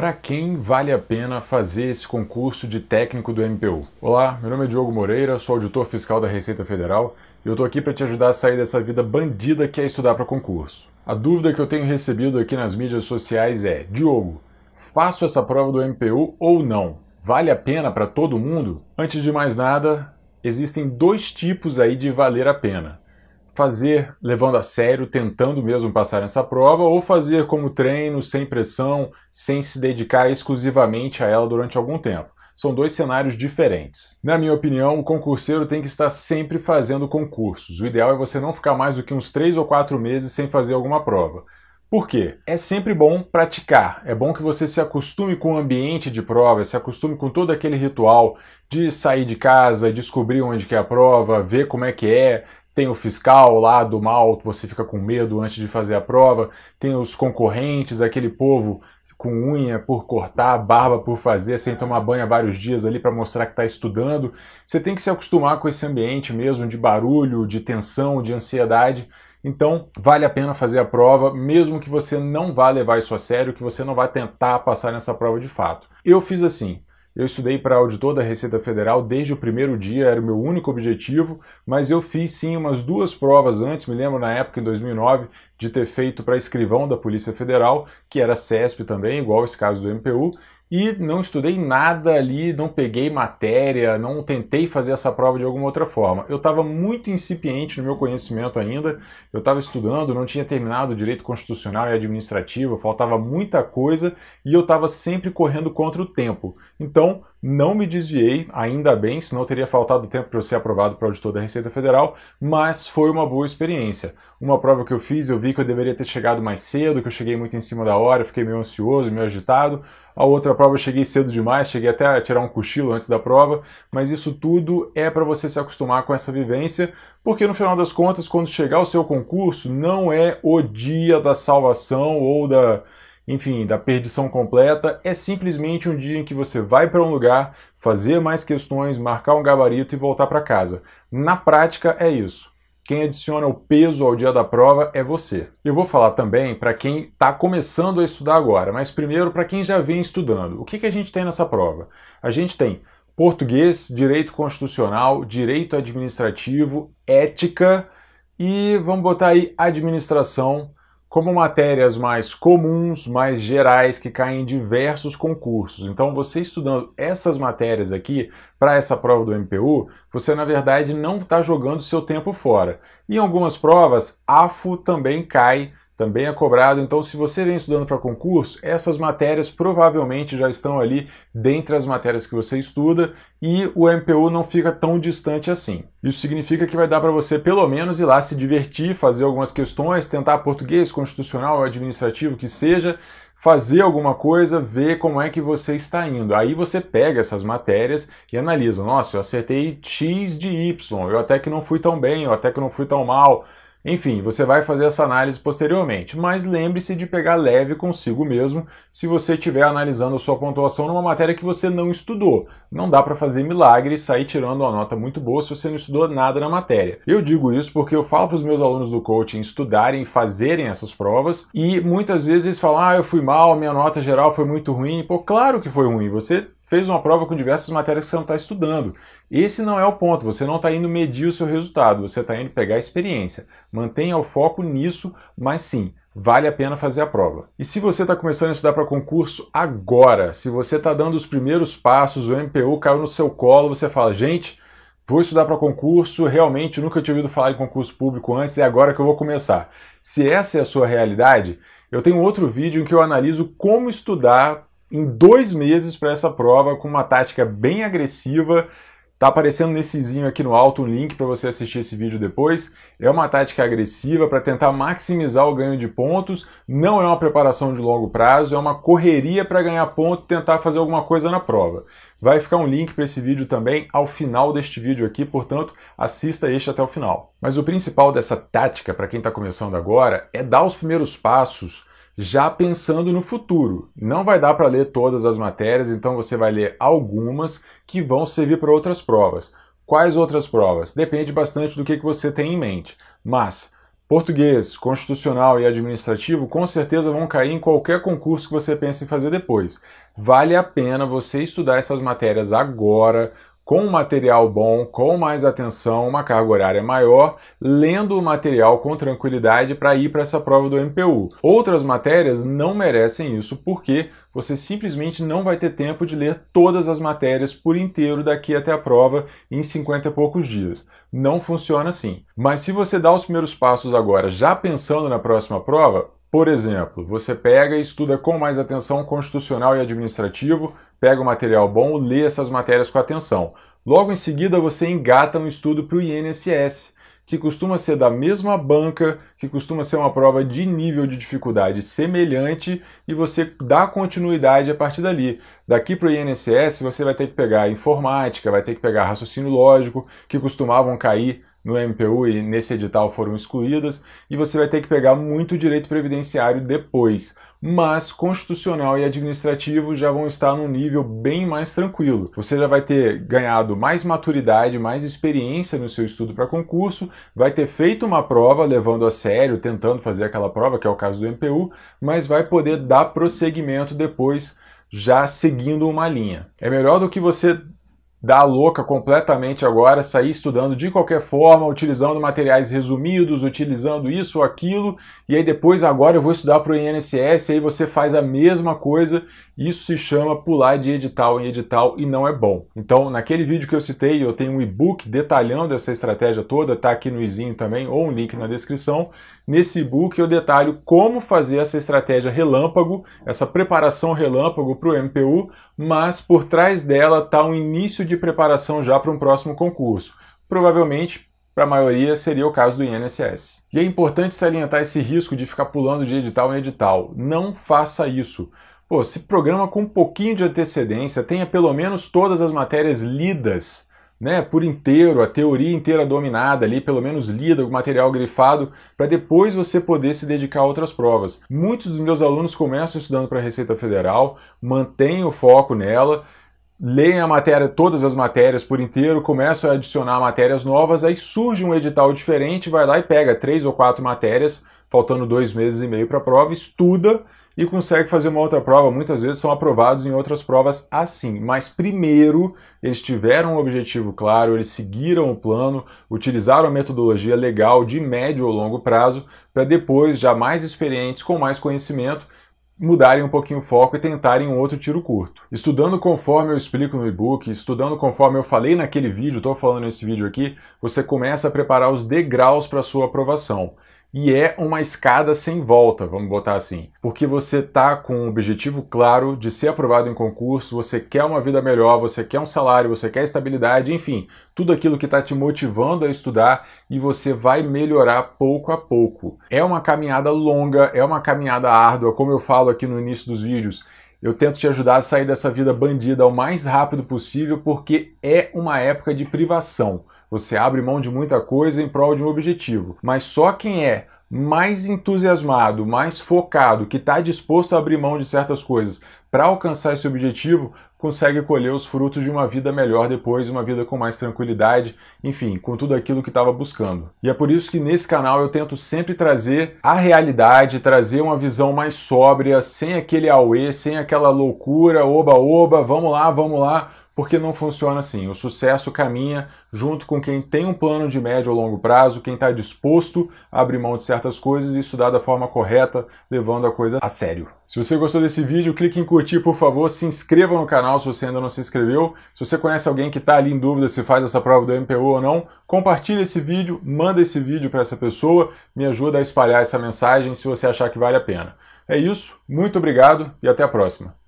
Para quem vale a pena fazer esse concurso de técnico do MPU? Olá, meu nome é Diogo Moreira, sou auditor fiscal da Receita Federal e eu estou aqui para te ajudar a sair dessa vida bandida que é estudar para concurso. A dúvida que eu tenho recebido aqui nas mídias sociais é: Diogo, faço essa prova do MPU ou não? Vale a pena para todo mundo? Antes de mais nada, existem dois tipos aí de valer a pena fazer levando a sério, tentando mesmo passar nessa prova, ou fazer como treino, sem pressão, sem se dedicar exclusivamente a ela durante algum tempo. São dois cenários diferentes. Na minha opinião, o concurseiro tem que estar sempre fazendo concursos. O ideal é você não ficar mais do que uns três ou quatro meses sem fazer alguma prova. Por quê? É sempre bom praticar. É bom que você se acostume com o ambiente de prova, se acostume com todo aquele ritual de sair de casa, descobrir onde que é a prova, ver como é que é, tem o fiscal lá do mal, você fica com medo antes de fazer a prova. Tem os concorrentes, aquele povo com unha por cortar, barba por fazer, sem tomar banho há vários dias ali para mostrar que está estudando. Você tem que se acostumar com esse ambiente mesmo de barulho, de tensão, de ansiedade. Então, vale a pena fazer a prova, mesmo que você não vá levar isso a sério, que você não vai tentar passar nessa prova de fato. Eu fiz assim, eu estudei para auditor da Receita Federal desde o primeiro dia, era o meu único objetivo, mas eu fiz sim umas duas provas antes, me lembro na época, em 2009, de ter feito para escrivão da Polícia Federal, que era CESP também, igual esse caso do MPU, e não estudei nada ali, não peguei matéria, não tentei fazer essa prova de alguma outra forma. Eu estava muito incipiente no meu conhecimento ainda, eu estava estudando, não tinha terminado direito constitucional e administrativo, faltava muita coisa e eu estava sempre correndo contra o tempo. Então, não me desviei, ainda bem, senão teria faltado tempo para eu ser aprovado para o auditor da Receita Federal, mas foi uma boa experiência. Uma prova que eu fiz, eu vi que eu deveria ter chegado mais cedo, que eu cheguei muito em cima da hora, fiquei meio ansioso, meio agitado, a outra prova eu cheguei cedo demais, cheguei até a tirar um cochilo antes da prova, mas isso tudo é para você se acostumar com essa vivência, porque no final das contas, quando chegar o seu concurso, não é o dia da salvação ou da, enfim, da perdição completa, é simplesmente um dia em que você vai para um lugar, fazer mais questões, marcar um gabarito e voltar para casa. Na prática é isso. Quem adiciona o peso ao dia da prova é você. Eu vou falar também para quem está começando a estudar agora, mas primeiro para quem já vem estudando. O que, que a gente tem nessa prova? A gente tem português, direito constitucional, direito administrativo, ética e vamos botar aí administração como matérias mais comuns, mais gerais, que caem em diversos concursos. Então, você estudando essas matérias aqui para essa prova do MPU, você na verdade não está jogando seu tempo fora. E em algumas provas, AFO também cai também é cobrado. Então, se você vem estudando para concurso, essas matérias provavelmente já estão ali dentre as matérias que você estuda e o MPU não fica tão distante assim. Isso significa que vai dar para você pelo menos ir lá se divertir, fazer algumas questões, tentar português, constitucional ou administrativo que seja, fazer alguma coisa, ver como é que você está indo. Aí você pega essas matérias e analisa. Nossa, eu acertei X de Y, eu até que não fui tão bem, eu até que não fui tão mal. Enfim, você vai fazer essa análise posteriormente, mas lembre-se de pegar leve consigo mesmo se você estiver analisando a sua pontuação numa matéria que você não estudou. Não dá para fazer milagre e sair tirando uma nota muito boa se você não estudou nada na matéria. Eu digo isso porque eu falo para os meus alunos do coaching estudarem e fazerem essas provas e muitas vezes eles falam: ah, eu fui mal, minha nota geral foi muito ruim. Pô, claro que foi ruim, você fez uma prova com diversas matérias que você não está estudando. Esse não é o ponto, você não está indo medir o seu resultado, você está indo pegar a experiência. Mantenha o foco nisso, mas sim, vale a pena fazer a prova. E se você está começando a estudar para concurso agora, se você está dando os primeiros passos, o MPU caiu no seu colo, você fala, gente, vou estudar para concurso, realmente nunca tinha ouvido falar em concurso público antes, é agora que eu vou começar. Se essa é a sua realidade, eu tenho outro vídeo em que eu analiso como estudar em dois meses para essa prova com uma tática bem agressiva. Tá aparecendo nessezinho aqui no alto um link para você assistir esse vídeo depois. É uma tática agressiva para tentar maximizar o ganho de pontos. Não é uma preparação de longo prazo, é uma correria para ganhar ponto e tentar fazer alguma coisa na prova. Vai ficar um link para esse vídeo também ao final deste vídeo aqui, portanto, assista este até o final. Mas o principal dessa tática para quem está começando agora é dar os primeiros passos já pensando no futuro. Não vai dar para ler todas as matérias, então você vai ler algumas que vão servir para outras provas. Quais outras provas? Depende bastante do que, que você tem em mente. Mas português, constitucional e administrativo com certeza vão cair em qualquer concurso que você pense em fazer depois. Vale a pena você estudar essas matérias agora, com material bom, com mais atenção, uma carga horária maior, lendo o material com tranquilidade para ir para essa prova do MPU. Outras matérias não merecem isso porque você simplesmente não vai ter tempo de ler todas as matérias por inteiro daqui até a prova em 50 e poucos dias. Não funciona assim. Mas se você dá os primeiros passos agora, já pensando na próxima prova, por exemplo, você pega e estuda com mais atenção constitucional e administrativo, pega o material bom, lê essas matérias com atenção. Logo em seguida, você engata um estudo para o INSS, que costuma ser da mesma banca, que costuma ser uma prova de nível de dificuldade semelhante, e você dá continuidade a partir dali. Daqui para o INSS, você vai ter que pegar informática, vai ter que pegar raciocínio lógico, que costumavam cair no MPU e nesse edital foram excluídas, e você vai ter que pegar muito direito previdenciário depois mas constitucional e administrativo já vão estar num nível bem mais tranquilo. Você já vai ter ganhado mais maturidade, mais experiência no seu estudo para concurso, vai ter feito uma prova, levando a sério, tentando fazer aquela prova, que é o caso do MPU, mas vai poder dar prosseguimento depois já seguindo uma linha. É melhor do que você dar louca completamente agora, sair estudando de qualquer forma, utilizando materiais resumidos, utilizando isso ou aquilo, e aí depois agora eu vou estudar para o INSS, aí você faz a mesma coisa, isso se chama pular de edital em edital e não é bom. Então, naquele vídeo que eu citei, eu tenho um e-book detalhando essa estratégia toda, tá aqui no izinho também, ou um link na descrição. Nesse e-book eu detalho como fazer essa estratégia relâmpago, essa preparação relâmpago para o MPU, mas por trás dela está um início de preparação já para um próximo concurso. Provavelmente, para a maioria, seria o caso do INSS. E é importante salientar esse risco de ficar pulando de edital em edital. Não faça isso. Pô, se programa com um pouquinho de antecedência, tenha pelo menos todas as matérias lidas né, por inteiro, a teoria inteira dominada ali, pelo menos lida, o material grifado, para depois você poder se dedicar a outras provas. Muitos dos meus alunos começam estudando para a Receita Federal, mantêm o foco nela, leem a matéria, todas as matérias por inteiro, começam a adicionar matérias novas, aí surge um edital diferente, vai lá e pega três ou quatro matérias, faltando dois meses e meio para a prova, estuda e consegue fazer uma outra prova. Muitas vezes são aprovados em outras provas assim, mas primeiro eles tiveram um objetivo claro, eles seguiram o plano, utilizaram a metodologia legal de médio ou longo prazo, para depois, já mais experientes, com mais conhecimento, mudarem um pouquinho o foco e tentarem um outro tiro curto. Estudando conforme eu explico no e-book, estudando conforme eu falei naquele vídeo, estou falando nesse vídeo aqui, você começa a preparar os degraus para sua aprovação e é uma escada sem volta, vamos botar assim, porque você tá com um objetivo claro de ser aprovado em concurso, você quer uma vida melhor, você quer um salário, você quer estabilidade, enfim, tudo aquilo que está te motivando a estudar e você vai melhorar pouco a pouco. É uma caminhada longa, é uma caminhada árdua, como eu falo aqui no início dos vídeos. Eu tento te ajudar a sair dessa vida bandida o mais rápido possível, porque é uma época de privação. Você abre mão de muita coisa em prol de um objetivo. Mas só quem é mais entusiasmado, mais focado, que está disposto a abrir mão de certas coisas para alcançar esse objetivo, consegue colher os frutos de uma vida melhor depois, uma vida com mais tranquilidade, enfim, com tudo aquilo que estava buscando. E é por isso que nesse canal eu tento sempre trazer a realidade, trazer uma visão mais sóbria, sem aquele auê, sem aquela loucura, oba-oba, vamos lá, vamos lá porque não funciona assim. O sucesso caminha junto com quem tem um plano de médio ou longo prazo, quem está disposto a abrir mão de certas coisas e estudar da forma correta, levando a coisa a sério. Se você gostou desse vídeo, clique em curtir, por favor, se inscreva no canal se você ainda não se inscreveu. Se você conhece alguém que está ali em dúvida se faz essa prova do MPO ou não, compartilhe esse vídeo, manda esse vídeo para essa pessoa, me ajuda a espalhar essa mensagem se você achar que vale a pena. É isso, muito obrigado e até a próxima.